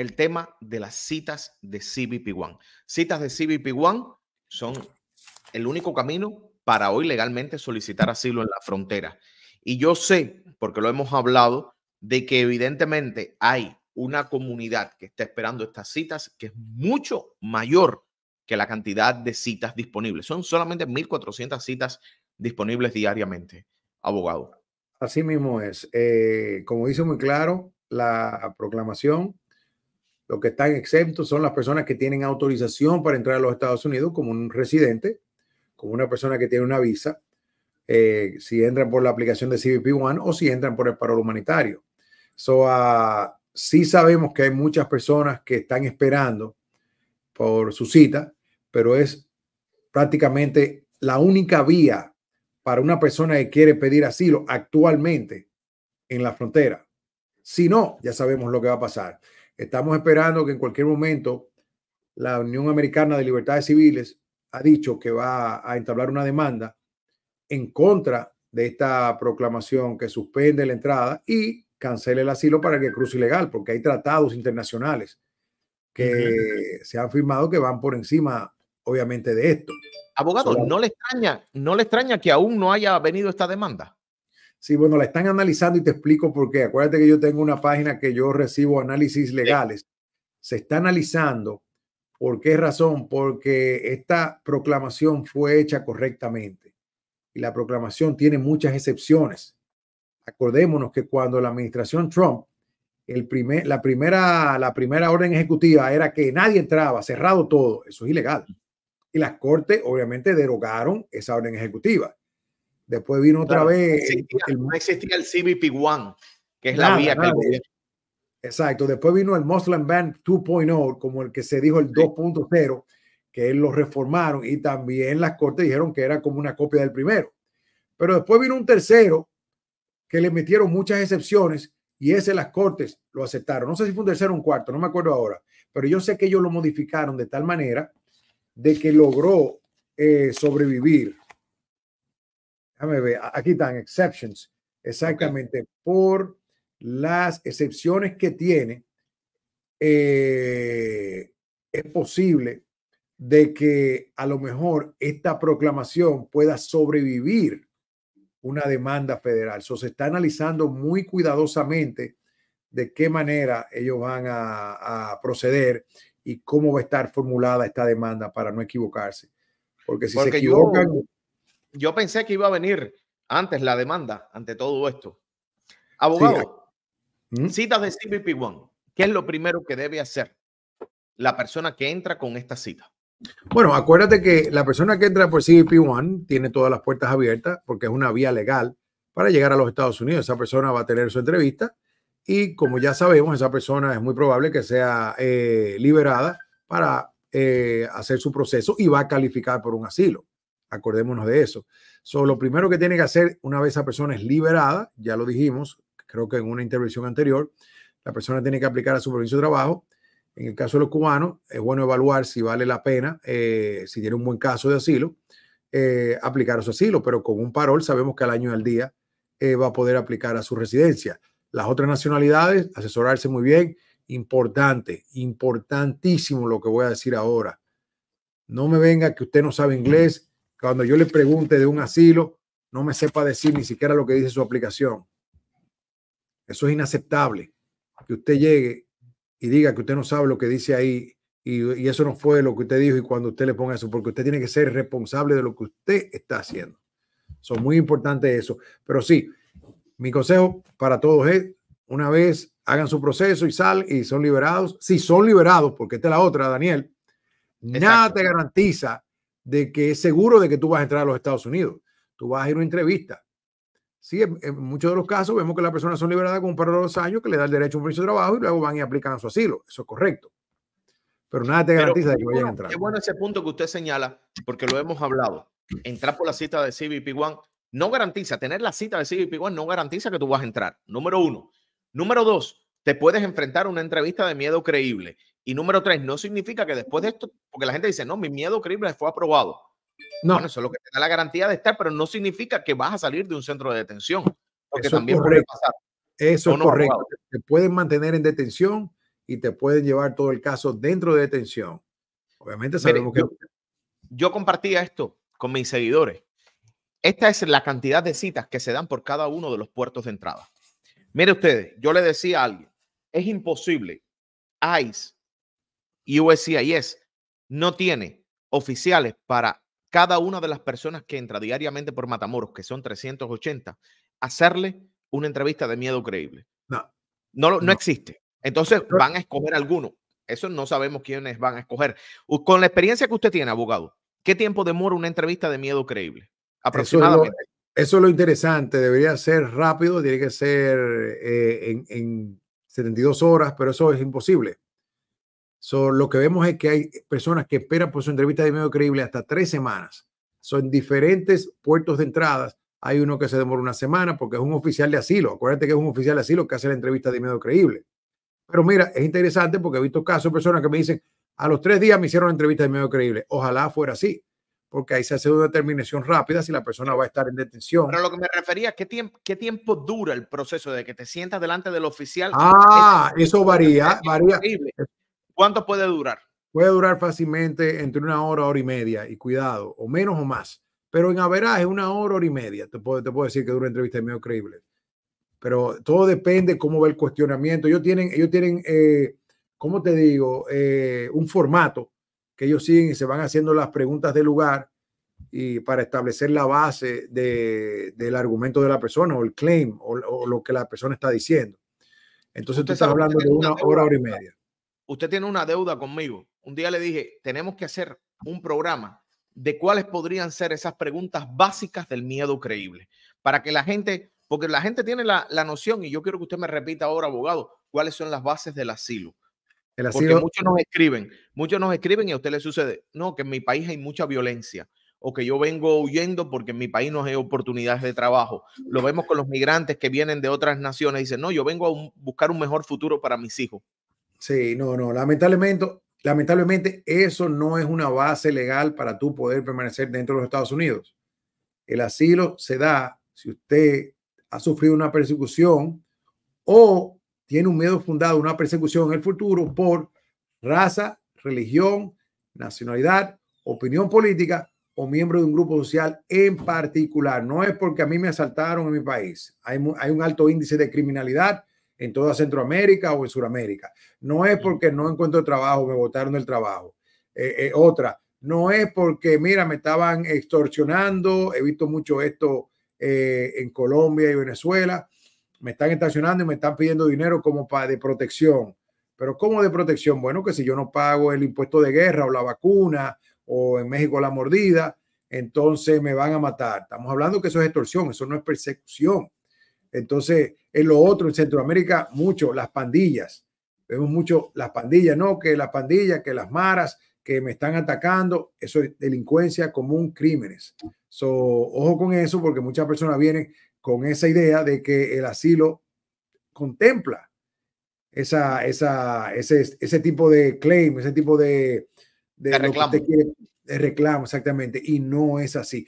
el tema de las citas de CBP1. Citas de CBP1 son el único camino para hoy legalmente solicitar asilo en la frontera. Y yo sé, porque lo hemos hablado, de que evidentemente hay una comunidad que está esperando estas citas que es mucho mayor que la cantidad de citas disponibles. Son solamente 1.400 citas disponibles diariamente, abogado. Así mismo es. Eh, como dice muy claro la proclamación, los que están exentos son las personas que tienen autorización para entrar a los Estados Unidos como un residente, como una persona que tiene una visa, eh, si entran por la aplicación de CBP One o si entran por el paro humanitario. So, si ah, sí sabemos que hay muchas personas que están esperando por su cita, pero es prácticamente la única vía para una persona que quiere pedir asilo actualmente en la frontera. Si no, ya sabemos lo que va a pasar. Estamos esperando que en cualquier momento la Unión Americana de Libertades Civiles ha dicho que va a entablar una demanda en contra de esta proclamación que suspende la entrada y cancele el asilo para que cruce ilegal, porque hay tratados internacionales que se han firmado que van por encima, obviamente, de esto. Abogado, ¿no le extraña, no le extraña que aún no haya venido esta demanda? Sí, bueno, la están analizando y te explico por qué. Acuérdate que yo tengo una página que yo recibo análisis legales. Se está analizando. ¿Por qué razón? Porque esta proclamación fue hecha correctamente y la proclamación tiene muchas excepciones. Acordémonos que cuando la administración Trump, el primer, la, primera, la primera orden ejecutiva era que nadie entraba, cerrado todo, eso es ilegal. Mm. Y las cortes obviamente derogaron esa orden ejecutiva. Después vino otra vez. el, no existía el CBP-1, que es la vía que eh, Exacto. Después vino el Muslim Ban 2.0, como el que se dijo el 2.0, que lo reformaron y también las cortes dijeron que era como una copia del primero. Pero después vino un tercero que le metieron muchas excepciones y ese las cortes lo aceptaron. No sé si fue un tercero o un cuarto, no me acuerdo ahora, pero yo sé que ellos lo modificaron de tal manera de que logró eh, sobrevivir aquí están, exceptions, exactamente, por las excepciones que tiene, eh, es posible de que a lo mejor esta proclamación pueda sobrevivir una demanda federal. se está analizando muy cuidadosamente de qué manera ellos van a, proceder y cómo va a estar formulada esta demanda para no equivocarse. Porque si se equivocan, yo pensé que iba a venir antes la demanda ante todo esto. Abogado, ¿Mm? citas de CBP One, ¿qué es lo primero que debe hacer la persona que entra con esta cita? Bueno, acuérdate que la persona que entra por CBP One tiene todas las puertas abiertas porque es una vía legal para llegar a los Estados Unidos. Esa persona va a tener su entrevista y como ya sabemos, esa persona es muy probable que sea eh, liberada para eh, hacer su proceso y va a calificar por un asilo. Acordémonos de eso. So, lo primero que tiene que hacer una vez esa persona es liberada, ya lo dijimos, creo que en una intervención anterior, la persona tiene que aplicar a su provincia de trabajo. En el caso de los cubanos, es bueno evaluar si vale la pena, eh, si tiene un buen caso de asilo, eh, aplicar su asilo, pero con un parol sabemos que al año y al día eh, va a poder aplicar a su residencia. Las otras nacionalidades, asesorarse muy bien. Importante, importantísimo lo que voy a decir ahora. No me venga que usted no sabe inglés cuando yo le pregunte de un asilo, no me sepa decir ni siquiera lo que dice su aplicación. Eso es inaceptable. Que usted llegue y diga que usted no sabe lo que dice ahí y, eso no fue lo que usted dijo y cuando usted le ponga eso, porque usted tiene que ser responsable de lo que usted está haciendo. Son muy importante eso. Pero sí, mi consejo para todos es, una vez hagan su proceso y sal y son liberados, si son liberados, porque esta es la otra, Daniel, nada te garantiza de que es seguro de que tú vas a entrar a los Estados Unidos. Tú vas a ir a una entrevista. Sí, en, muchos de los casos vemos que las personas son liberadas con un par de dos años que le da el derecho a un precio de trabajo y luego van y aplican su asilo. Eso es correcto. Pero nada te garantiza de que vayan a entrar. Qué bueno ese punto que usted señala, porque lo hemos hablado. Entrar por la cita de CBP One no garantiza, tener la cita de CBP One no garantiza que tú vas a entrar. Número uno. Número dos, te puedes enfrentar a una entrevista de miedo creíble. Y número tres, no significa que después de esto, porque la gente dice, no, mi miedo creíble fue aprobado. No. eso es lo que te da la garantía de estar, pero no significa que vas a salir de un centro de detención, porque también puede pasar. Eso no es correcto. Te pueden mantener en detención y te pueden llevar todo el caso dentro de detención. Obviamente sabemos que... Yo, compartía esto con mis seguidores. Esta es la cantidad de citas que se dan por cada uno de los puertos de entrada. Mire ustedes, yo le decía a alguien, es imposible ICE USCIS no tiene oficiales para cada una de las personas que entra diariamente por Matamoros, que son 380, hacerle una entrevista de miedo creíble. No. No, existe. Entonces van a escoger alguno. Eso no sabemos quiénes van a escoger. Con la experiencia que usted tiene, abogado, ¿qué tiempo demora una entrevista de miedo creíble? Aproximadamente. Eso es lo, interesante. Debería ser rápido, tiene que ser eh, en 72 horas, pero eso es imposible. So, lo que vemos es que hay personas que esperan por su entrevista de medio creíble hasta tres semanas. Son diferentes puertos de entradas. Hay uno que se demora una semana porque es un oficial de asilo. Acuérdate que es un oficial de asilo que hace la entrevista de medio creíble. Pero mira, es interesante porque he visto casos de personas que me dicen, a los tres días me hicieron la entrevista de medio creíble. Ojalá fuera así, porque ahí se hace una determinación rápida si la persona va a estar en detención. Pero lo que me refería, ¿qué tiempo, qué tiempo dura el proceso de que te sientas delante del oficial? Ah, eso varía, varía. ¿Cuánto puede durar? Puede durar fácilmente entre una hora, hora y media, y cuidado, o menos o más. Pero en es una hora, hora y media, te puedo, te puedo decir que dura una entrevista medio creíble. Pero todo depende cómo va el cuestionamiento. Ellos tienen, ellos tienen, eh, ¿cómo te digo? Eh, un formato que ellos siguen y se van haciendo las preguntas del lugar y para establecer la base de, del argumento de la persona o el claim o, o, lo que la persona está diciendo. Entonces tú estás hablando de una hora, hora y media usted tiene una deuda conmigo. Un día le dije, tenemos que hacer un programa de cuáles podrían ser esas preguntas básicas del miedo creíble, para que la gente, porque la gente tiene la, noción, y yo quiero que usted me repita ahora, abogado, cuáles son las bases del asilo. El Porque muchos nos escriben, muchos nos escriben y a usted le sucede, no, que en mi país hay mucha violencia o que yo vengo huyendo porque en mi país no hay oportunidades de trabajo. Lo vemos con los migrantes que vienen de otras naciones y dicen, no, yo vengo a buscar un mejor futuro para mis hijos. Sí, no, no, lamentablemente, lamentablemente eso no es una base legal para tú poder permanecer dentro de los Estados Unidos. El asilo se da si usted ha sufrido una persecución o tiene un miedo fundado, una persecución en el futuro por raza, religión, nacionalidad, opinión política o miembro de un grupo social en particular. No es porque a mí me asaltaron en mi país. Hay, hay un alto índice de criminalidad en toda Centroamérica o en Sudamérica. No es porque no encuentro trabajo, me botaron el trabajo. Eh, eh, otra, no es porque, mira, me estaban extorsionando, he visto mucho esto eh, en Colombia y Venezuela, me están extorsionando y me están pidiendo dinero como para de protección. Pero ¿cómo de protección? Bueno, que si yo no pago el impuesto de guerra o la vacuna o en México la mordida, entonces me van a matar. Estamos hablando que eso es extorsión, eso no es persecución. Entonces, en lo otro, en Centroamérica, mucho, las pandillas. Vemos mucho las pandillas, no, que las pandillas, que las maras, que me están atacando. Eso es delincuencia común, crímenes. So, ojo con eso, porque muchas personas vienen con esa idea de que el asilo contempla esa, esa, ese, tipo de claim, ese tipo de, de reclamo, exactamente. Y no es así.